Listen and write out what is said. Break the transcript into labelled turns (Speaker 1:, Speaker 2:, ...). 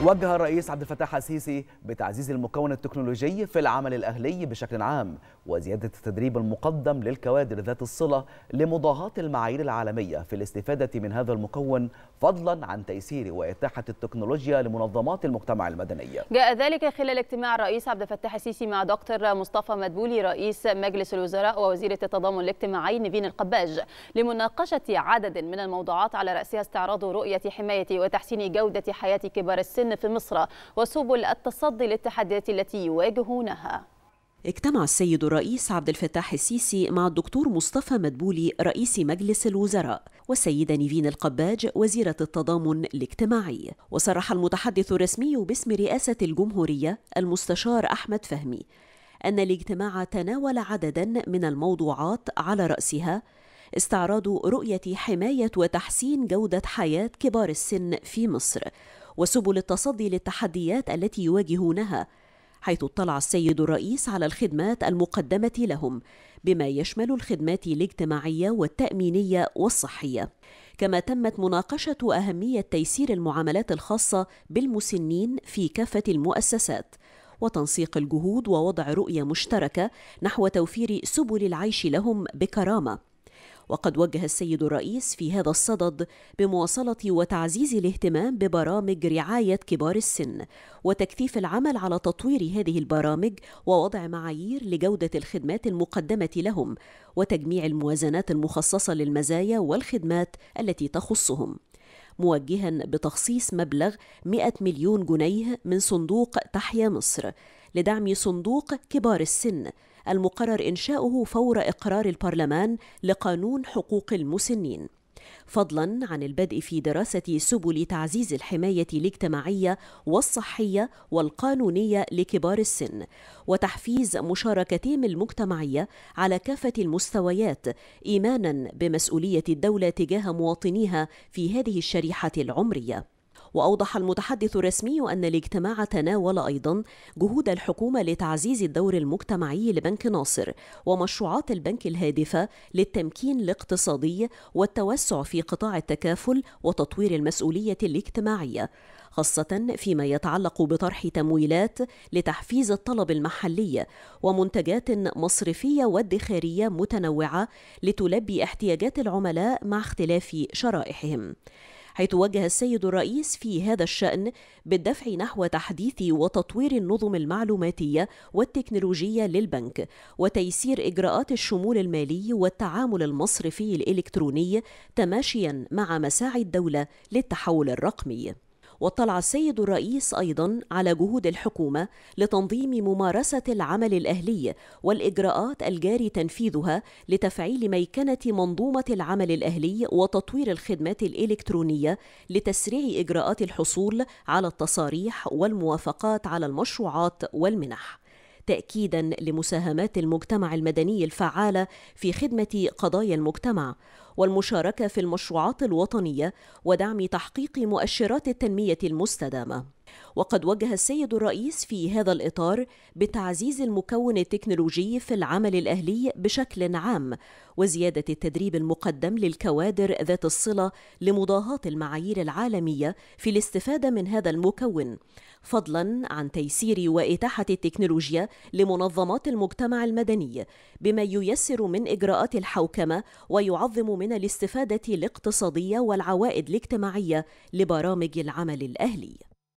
Speaker 1: وجه الرئيس عبد الفتاح السيسي بتعزيز المكون التكنولوجي في العمل الأهلي بشكل عام وزيادة التدريب المقدم للكوادر ذات الصلة لمضاهاة المعايير العالمية في الاستفادة من هذا المكون فضلا عن تيسير وإتاحة التكنولوجيا لمنظمات المجتمع المدني
Speaker 2: جاء ذلك خلال اجتماع الرئيس عبد الفتاح السيسي مع دكتور مصطفى مدبولي رئيس مجلس الوزراء ووزيرة التضامن الاجتماعي نيفين القباج لمناقشة عدد من الموضوعات على رأسها استعراض رؤية حماية وتحسين جودة حياة كبار السن في مصر وسبل التصدي للتحديات التي يواجهونها
Speaker 1: اجتمع السيد الرئيس عبد الفتاح السيسي مع الدكتور مصطفى مدبولي رئيس مجلس الوزراء والسيدة نيفين القباج وزيرة التضامن الاجتماعي وصرح المتحدث الرسمي باسم رئاسة الجمهورية المستشار أحمد فهمي أن الاجتماع تناول عددا من الموضوعات على رأسها استعراض رؤية حماية وتحسين جودة حياة كبار السن في مصر وسبل التصدي للتحديات التي يواجهونها حيث اطلع السيد الرئيس على الخدمات المقدمه لهم بما يشمل الخدمات الاجتماعيه والتامينيه والصحيه كما تمت مناقشه اهميه تيسير المعاملات الخاصه بالمسنين في كافه المؤسسات وتنسيق الجهود ووضع رؤيه مشتركه نحو توفير سبل العيش لهم بكرامه وقد وجه السيد الرئيس في هذا الصدد بمواصلة وتعزيز الاهتمام ببرامج رعاية كبار السن وتكثيف العمل على تطوير هذه البرامج ووضع معايير لجودة الخدمات المقدمة لهم وتجميع الموازنات المخصصة للمزايا والخدمات التي تخصهم موجها بتخصيص مبلغ 100 مليون جنيه من صندوق تحيا مصر لدعم صندوق كبار السن المقرر إنشاؤه فور إقرار البرلمان لقانون حقوق المسنين فضلا عن البدء في دراسة سبل تعزيز الحماية الاجتماعية والصحية والقانونية لكبار السن وتحفيز مشاركتهم المجتمعية على كافة المستويات إيمانا بمسؤولية الدولة تجاه مواطنيها في هذه الشريحة العمرية وأوضح المتحدث الرسمي أن الاجتماع تناول أيضا جهود الحكومة لتعزيز الدور المجتمعي لبنك ناصر ومشروعات البنك الهادفة للتمكين الاقتصادي والتوسع في قطاع التكافل وتطوير المسؤولية الاجتماعية خاصة فيما يتعلق بطرح تمويلات لتحفيز الطلب المحلي ومنتجات مصرفية وادخارية متنوعة لتلبي احتياجات العملاء مع اختلاف شرائحهم. حيث وجه السيد الرئيس في هذا الشأن بالدفع نحو تحديث وتطوير النظم المعلوماتية والتكنولوجية للبنك وتيسير إجراءات الشمول المالي والتعامل المصرفي الإلكتروني تماشيا مع مساعي الدولة للتحول الرقمي واطلع السيد الرئيس أيضا على جهود الحكومة لتنظيم ممارسة العمل الأهلي والإجراءات الجاري تنفيذها لتفعيل ميكنة منظومة العمل الأهلي وتطوير الخدمات الإلكترونية لتسريع إجراءات الحصول على التصاريح والموافقات على المشروعات والمنح تاكيدا لمساهمات المجتمع المدني الفعاله في خدمه قضايا المجتمع والمشاركه في المشروعات الوطنيه ودعم تحقيق مؤشرات التنميه المستدامه وقد وجه السيد الرئيس في هذا الإطار بتعزيز المكون التكنولوجي في العمل الأهلي بشكل عام وزيادة التدريب المقدم للكوادر ذات الصلة لمضاهاة المعايير العالمية في الاستفادة من هذا المكون فضلا عن تيسير وإتاحة التكنولوجيا لمنظمات المجتمع المدني بما ييسر من إجراءات الحوكمة ويعظم من الاستفادة الاقتصادية والعوائد الاجتماعية لبرامج العمل الأهلي